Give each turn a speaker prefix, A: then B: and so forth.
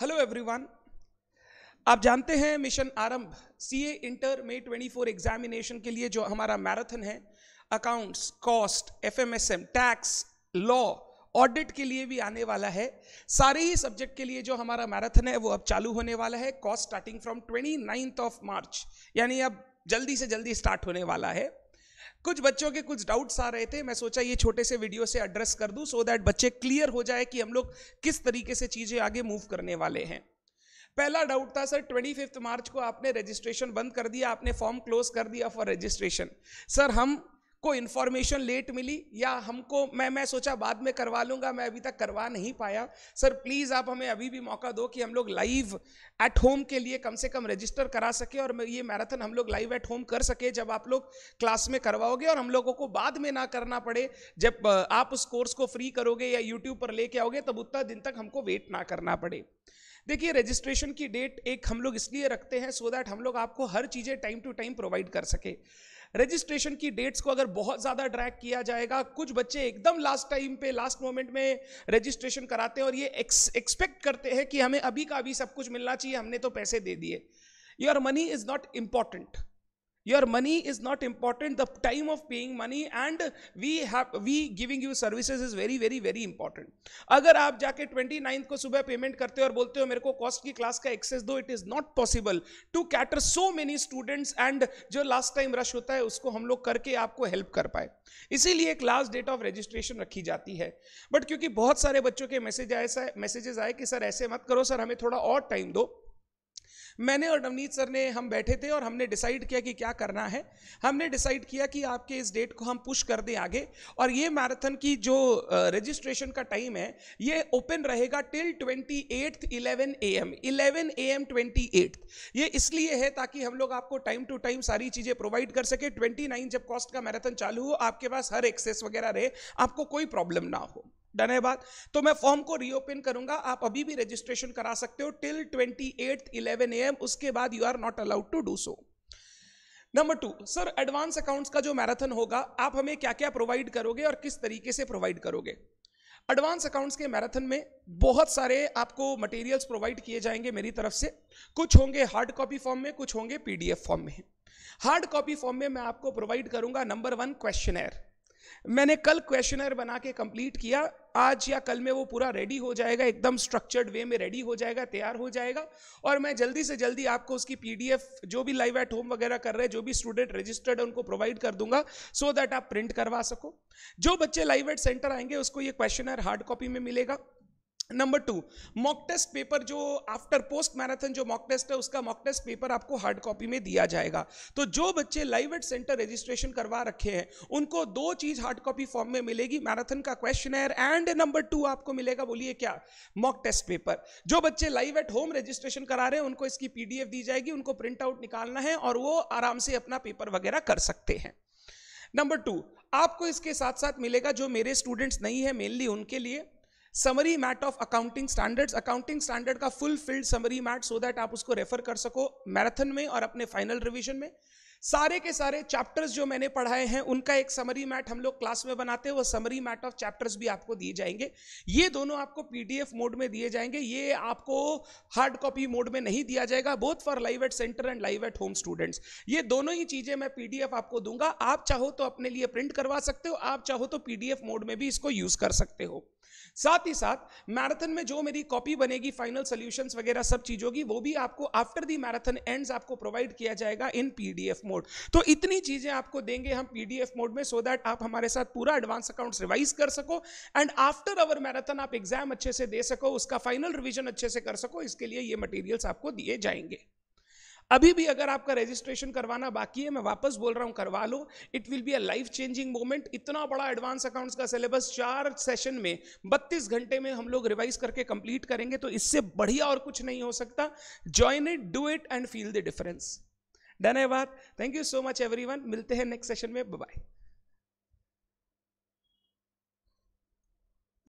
A: hello everyone आप जानते हैं मिशन आरंभ सीए इंटर मे 24 एग्जामिनेशन के लिए जो हमारा मैराथन है accounts cost FMSM tax law audit के लिए भी आने वाला है सारे ही सब्जेक्ट के लिए जो हमारा मैराथन है वो अब चालू होने वाला है cost starting from twenty of March यानी अब जल्दी से जल्दी स्टार्ट होने वाला है कुछ बच्चों के कुछ डाउट्स आ रहे थे मैं सोचा ये छोटे से वीडियो से एड्रेस कर दूं सो so दैट बच्चे क्लियर हो जाए कि हम लोग किस तरीके से चीज़ें आगे मूव करने वाले हैं पहला डाउट था सर ट्वेंटी फिफ्थ मार्च को आपने रजिस्ट्रेशन बंद कर दिया आपने फॉर्म क्लोज कर दिया फॉर रजिस्ट्रेशन सर हम को इन्फॉर्मेशन लेट मिली या हमको मैं मैं सोचा बाद में करवा लूँगा मैं अभी तक करवा नहीं पाया सर प्लीज़ आप हमें अभी भी मौका दो कि हम लोग लाइव एट होम के लिए कम से कम रजिस्टर करा सके और ये मैराथन हम लोग लाइव एट होम कर सके जब आप लोग क्लास में करवाओगे और हम लोगों को बाद में ना करना पड़े जब आप उस कोर्स को फ्री करोगे या यूट्यूब पर लेके आओगे तब उतना दिन तक हमको वेट ना करना पड़े देखिए रजिस्ट्रेशन की डेट एक हम लोग इसलिए रखते हैं सो so दैट हम लोग आपको हर चीज़ें टाइम टू टाइम प्रोवाइड कर सके रजिस्ट्रेशन की डेट्स को अगर बहुत ज़्यादा ड्रैग किया जाएगा कुछ बच्चे एकदम लास्ट टाइम पे लास्ट मोमेंट में रजिस्ट्रेशन कराते हैं और ये एक्सपेक्ट करते हैं कि हमें अभी का अभी सब कुछ मिलना चाहिए हमने तो पैसे दे दिए your money is not important your money is not important the time of paying money and we have we giving you services is very very very important अगर आप जाके 29th को सुबह पेमेंट करते हो और बोलते हो मेरे को कॉस्ट की क्लास का एक्सेस दो it is not possible to cater so many students and जो लास्ट टाइम रश होता है उसको हम लोग करके आपको हेल्प कर पाए इसीलिए एक लास्ट डेट ऑफ रजिस्ट्रेशन रखी जाती है बट क्योंकि बहुत सारे बच्चों के मैसेज आए मैसेजेस आए कि सर ऐसे मत करो सर हमें थोड़ा और टाइम दो मैंने और नवनीत सर ने हम बैठे थे और हमने डिसाइड किया कि क्या करना है हमने डिसाइड किया कि आपके इस डेट को हम पुश कर दें आगे और ये मैराथन की जो रजिस्ट्रेशन का टाइम है ये ओपन रहेगा till twenty eighth eleven A M eleven A M twenty eight ये इसलिए है ताकि हम लोग आपको टाइम टू टाइम सारी चीज़ें प्रोवाइड कर सके ट्वेंटी नाइन जब कॉस्ट का मैराथन चालू हो आपके पास हर एक्सेस वगैरह रहे आपको कोई प्रॉब्लम ना हो डन है बात तो मैं फॉर्म को रीओपन करूंगा आप अभी भी रजिस्ट्रेशन करा सकते हो till twenty eight eleven A M उसके बाद you are not allowed to do so number two sir advance accounts का जो मैराथन होगा आप हमें क्या क्या प्रोवाइड करोगे और किस तरीके से प्रोवाइड करोगे एडवांस अकाउंट्स के मैराथन में बहुत सारे आपको मटेरियल्स प्रोवाइड किए जाएंगे मेरी तरफ से कुछ होंगे हार्ड कॉपी फॉर्म में कुछ होंगे पीडीएफ फॉर्म में हार्ड कॉपी फॉर्म में मैं आपको प्रोवाइड करूंगा नंबर वन क्वेश्चनर मैंने कल क्वेश्चनर बना के कंप्लीट किया आज या कल में वो पूरा रेडी हो जाएगा एकदम स्ट्रक्चर्ड वे में रेडी हो जाएगा तैयार हो जाएगा और मैं जल्दी से जल्दी आपको उसकी पीडीएफ जो भी लाइव एट होम वगैरह कर रहे हैं जो भी स्टूडेंट रजिस्टर्ड है उनको प्रोवाइड कर दूंगा सो so दैट आप प्रिंट करवा सको जो बच्चे लाइव एट सेंटर आएंगे उसको ये क्वेश्चनर हार्ड कॉपी में मिलेगा number two mock test paper जो आफ्टर पोस्ट मैराथन जो मॉक टेस्ट है उसका मॉक टेस्ट पेपर आपको हार्ड कॉपी में दिया जाएगा तो जो बच्चे लाइव एट सेंटर रजिस्ट्रेशन करवा रखे हैं उनको दो चीज हार्ड कॉपी फॉर्म में मिलेगी मैराथन का क्वेश्चन एंड नंबर टू आपको मिलेगा बोलिए क्या मॉक टेस्ट पेपर जो बच्चे लाइव एट होम रजिस्ट्रेशन करा रहे हैं उनको इसकी पीडीएफ दी जाएगी उनको प्रिंट आउट निकालना है और वो आराम से अपना पेपर वगैरह कर सकते हैं नंबर टू आपको इसके साथ साथ मिलेगा जो मेरे स्टूडेंट्स नहीं है मेनली उनके लिए summary mat of accounting standards accounting standard का full fledged summary mat so that आप उसको रेफर कर सको मैराथन में और अपने फाइनल रिविजन में सारे के सारे चैप्टर्स जो मैंने पढ़ाए हैं उनका एक समरी मैट हम लोग क्लास में बनाते हैं वो समरी मैट ऑफ चैप्टर्स भी आपको दिए जाएंगे ये दोनों आपको पीडीएफ मोड में दिए जाएंगे ये आपको हार्ड कॉपी मोड में नहीं दिया जाएगा both for live at centre and live at home students ये दोनों ही चीज़ें मैं पी आपको दूंगा आप चाहो तो अपने लिए प्रिंट करवा सकते हो आप चाहो तो पी मोड में भी इसको यूज़ कर सकते हो साथ ही साथ मैराथन में जो मेरी कॉपी बनेगी फाइनल सोल्यूशन वगैरह सब चीज़ों की वो भी आपको आफ्टर दी मैराथन एंड आपको प्रोवाइड किया जाएगा इन पीडीएफ मोड तो इतनी चीज़ें आपको देंगे हम पीडीएफ मोड में सो so दैट आप हमारे साथ पूरा एडवांस अकाउंट रिवाइज कर सको एंड आफ्टर अवर मैराथन आप एग्जाम अच्छे से दे सको उसका फाइनल रिविजन अच्छे से कर सको इसके लिए ये मटीरियल्स आपको दिए जाएंगे अभी भी अगर आपका रजिस्ट्रेशन करवाना बाकी है मैं वापस बोल रहा हूं करवा लो it will be a life changing moment इतना बड़ा एडवांस अकाउंट्स का सिलेबस चार सेशन में 32 घंटे में हम लोग रिवाइज करके कंप्लीट करेंगे तो इससे बढ़िया और कुछ नहीं हो सकता join it do it and feel the difference धन्यवाद thank you so much every मिलते हैं नेक्स्ट सेशन में बाय